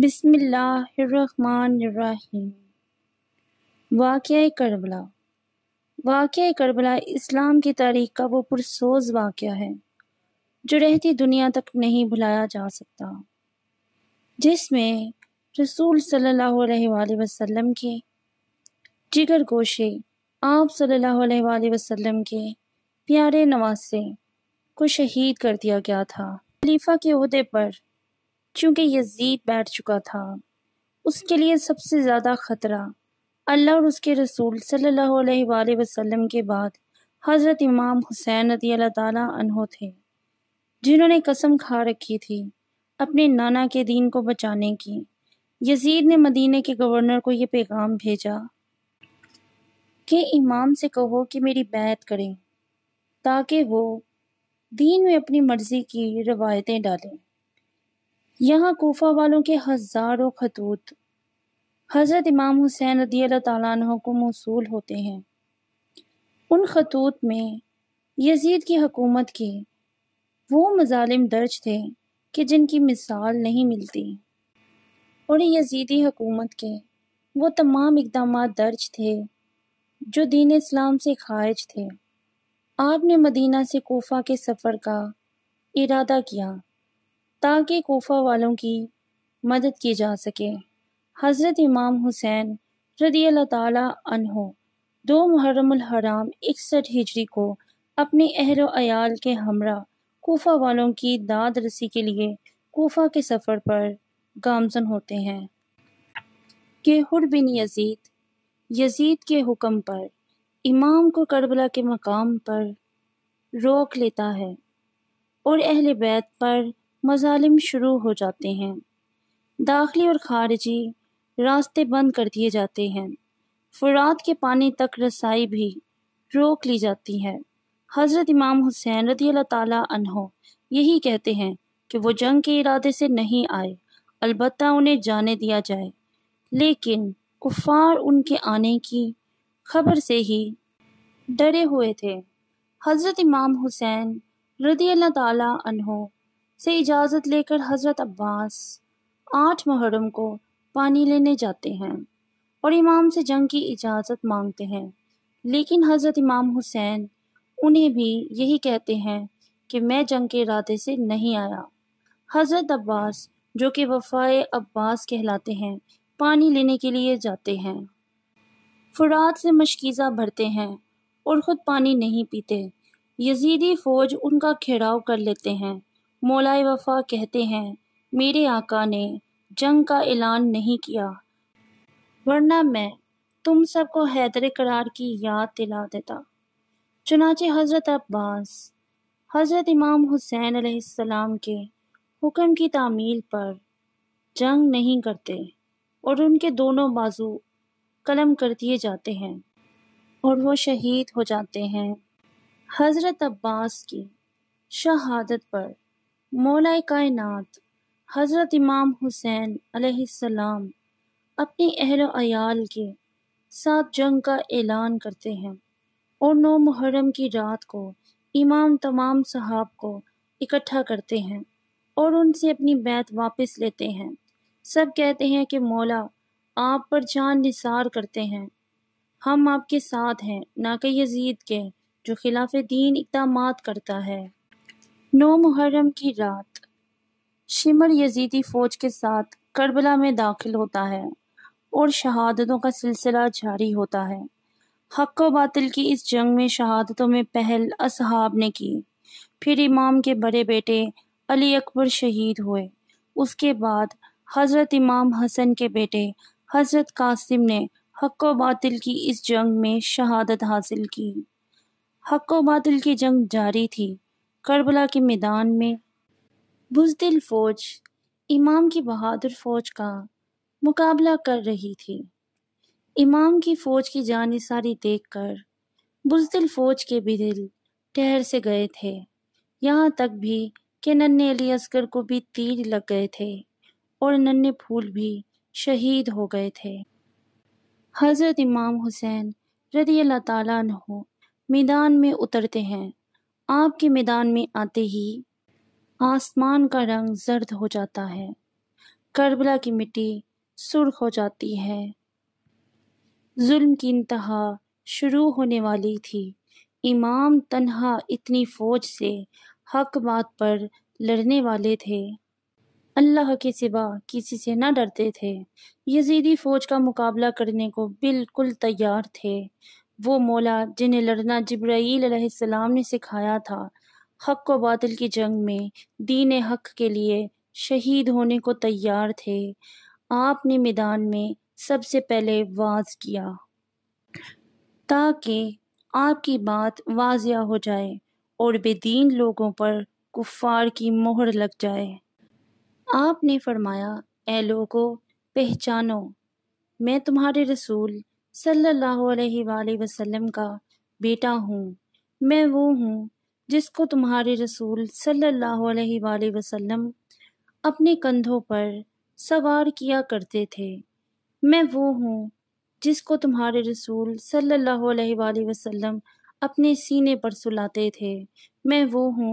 बिसमीम वाक़ करबला वाक़ करबला इस्लाम की तारीख का वो पुरसोज वाक़ है जो रहती दुनिया तक नहीं भुलाया जा सकता जिसमें रसूल सल्लल्लाहु अलैहि वसल्लम के जिगर गोशे आप सल्लल्लाहु अलैहि वसल्लम के प्यारे नवासे को शहीद कर दिया गया था खलीफा के अहदे पर चूंकि यजीद बैठ चुका था उसके लिए सबसे ज़्यादा ख़तरा अल्लाह और उसके रसूल सल्लल्लाहु अलैहि वसल्लम के बाद हज़रत इमाम हुसैन रदी तहो थे जिन्होंने कसम खा रखी थी अपने नाना के दीन को बचाने की यजीद ने मदीने के गवर्नर को यह पैगाम भेजा कि इमाम से कहो कि मेरी बैत करें ताकि वो दीन में अपनी मर्ज़ी की रवायतें डालें यहाँ कोफा वालों के हजारों खतूत हज़रत इमाम हुसैन रदी अल्लाह को मौसू होते हैं उन खतूत में यजीद की हकूमत के वो मजालिम दर्ज थे कि जिनकी मिसाल नहीं मिलती और यजीदी हकूमत के वो तमाम इकदाम दर्ज थे जो दीन इस्लाम से खारिज थे आपने मदीना से कोफा के सफ़र का इरादा किया ताकि कोफा वालों की मदद की जा सके हज़रत इमाम हुसैन रदी अल्लाह ताली दो मुहर्रम हराम इकसठ हिजरी को अपने अहल अयाल के हमरा कोफा वालों की दाद रसी के लिए कोफा के सफ़र पर गामजन होते हैं के हुर बिन यजीद यजीद के हुक्म पर इमाम को करबला के मकाम पर रोक लेता है और अहल बैत पर मजालिम शुरू हो जाते हैं दाखिली और खारजी रास्ते बंद कर दिए जाते हैं फुरात के पानी तक रसाई भी रोक ली जाती है हज़रत इमाम हुसैन रदी अल्लाह यही कहते हैं कि वो जंग के इरादे से नहीं आए अलबत् उन्हें जाने दिया जाए लेकिन कुफार उनके आने की खबर से ही डरे हुए थे हज़रत इमाम हुसैन रदी अल्लाह से इजाज़त लेकर हज़रत अब्बास आठ मुहर्रम को पानी लेने जाते हैं और इमाम से जंग की इजाज़त मांगते हैं लेकिन हज़रत इमाम हुसैन उन्हें भी यही कहते हैं कि मैं जंग के इरादे से नहीं आया हज़रत अब्बास जो कि वफाए अब्बास कहलाते हैं पानी लेने के लिए जाते हैं फुरात से मशकीज़ा भरते हैं और ख़ुद पानी नहीं पीते यजीदी फ़ौज उनका घेराव कर लेते हैं मौलाए वफ़ा कहते हैं मेरे आका ने जंग का ऐलान नहीं किया वरना मैं तुम सबको हैदर करार की याद दिला देता चुनाचे हज़रत अब्बास हज़रत इमाम हुसैन अलैहिस्सलाम के हुक्म की तामील पर जंग नहीं करते और उनके दोनों बाजू कलम कर दिए जाते हैं और वो शहीद हो जाते हैं हज़रत अब्बास की शहादत पर मौलाए कायनात हज़रत इमाम हुसैन अलैहिस्सलाम अपने अहल अयाल के साथ जंग का ऐलान करते हैं और नौ मुहर्रम की रात को इमाम तमाम सहाब को इकट्ठा करते हैं और उनसे अपनी बैत वापस लेते हैं सब कहते हैं कि मौला आप पर जान निसार करते हैं हम आपके साथ हैं ना कि यजीद के जो खिलाफ दीन इकदाम करता है नौ मुहर्रम की रात शिमर यजीदी फौज के साथ करबला में दाखिल होता है और शहादतों का सिलसिला जारी होता है हक व बातिल की इस जंग में शहादतों में पहल असहाब ने की फिर इमाम के बड़े बेटे अली अकबर शहीद हुए उसके बाद हज़रत इमाम हसन के बेटे हज़रत कासिम ने हक व बातिल की इस जंग में शहादत हासिल की हक व बातिल की जंग जारी थी करबला के मैदान में बुजदिल फौज इमाम की बहादुर फौज का मुकाबला कर रही थी इमाम की फौज की देख देखकर बुजदिल फौज के भी दिल ठहर से गए थे यहाँ तक भी कि नन्हे अली असगर को भी तीर लग गए थे और नन्हे फूल भी शहीद हो गए थे हज़रत इमाम हुसैन रदी अल्लाह मैदान में उतरते हैं आपके मैदान में आते ही आसमान का रंग जर्द हो जाता है करबला की मिट्टी सुर्ख हो जाती है जुल्म की इंतहा शुरू होने वाली थी इमाम तन्हा इतनी फौज से हक बात पर लड़ने वाले थे अल्लाह के सिवा किसी से न डरते थे यजीदी फौज का मुकाबला करने को बिल्कुल तैयार थे वो मौला जिन्हें लड़ना जबराम ने सिखाया था हक व बादल की जंग में दीन हक के लिए शहीद होने को तैयार थे आपने मैदान में सबसे पहले वाज किया ताकि आपकी बात वाजिया हो जाए और बेदीन लोगों पर कुफार की मोहर लग जाए आपने फरमाया ए लोगो पहचानो मैं तुम्हारे रसूल सल्लल्लाहु अलैहि वसल्लम का बेटा हूँ मैं वो हूँ जिसको तुम्हारे रसूल सल्लल्लाहु अलैहि वसल्लम अपने कंधों पर सवार किया करते थे मैं वो हूँ जिसको तुम्हारे रसूल सल्लल्लाहु अलैहि वसल्लम अपने सीने पर सुलाते थे मैं वो हूँ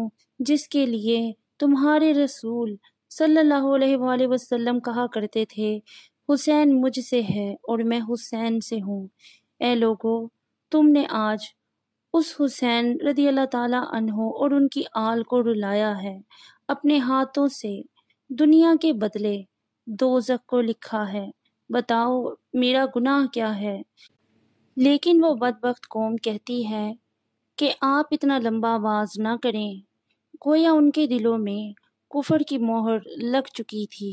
जिसके लिए तुम्हारे रसूल सल्लल्लाहु अलैहि वसल्लम कहा करते थे हुसैन मुझसे है और मैं हुसैन से हूँ ए लोगो तुमने आज उस हुसैन रदी अल्लाह ताला अनहो और उनकी आल को रुलाया है अपने हाथों से दुनिया के बदले दो को लिखा है बताओ मेरा गुनाह क्या है लेकिन वो बदबख्त कौम कहती है कि आप इतना लंबा आवाज़ ना करें कोया उनके दिलों में कुफर की मोहर लग चुकी थी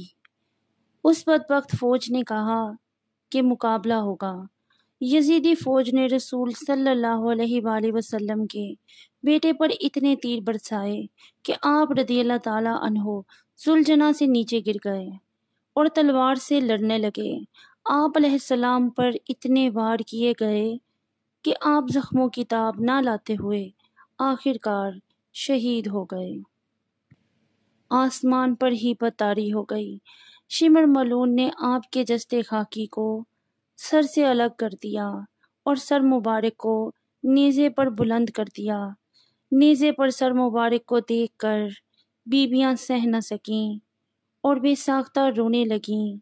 उस बदबख्त फौज ने कहा कि मुकाबला होगा यजीदी फौज ने रसूल सल्लल्लाहु अलैहि वसल्लम के बेटे पर इतने तीर बरसाए कि आप रदी अल्लाह ताला अनहो सुलझना से नीचे गिर गए और तलवार से लड़ने लगे आप सलाम पर इतने वार किए गए कि आप जख्मों की ताब ना लाते हुए आखिरकार शहीद हो गए आसमान पर ही पतारी हो गई शिमर मलून ने आप के जस्ते खाकी को सर से अलग कर दिया और सर मुबारक को नीजे पर बुलंद कर दिया नीजे पर सर मुबारक को देखकर बीबियां सह न सकें और बेसाख्ता रोने लगीं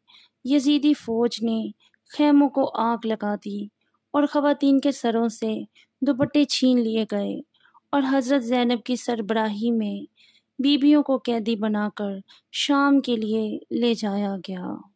यजीदी फौज ने खेमों को आग लगा दी और ख़वातीन के सरों से दुपट्टे छीन लिए गए और हज़रत ज़ैनब की सरबराही में बीबियों को कैदी बनाकर शाम के लिए ले जाया गया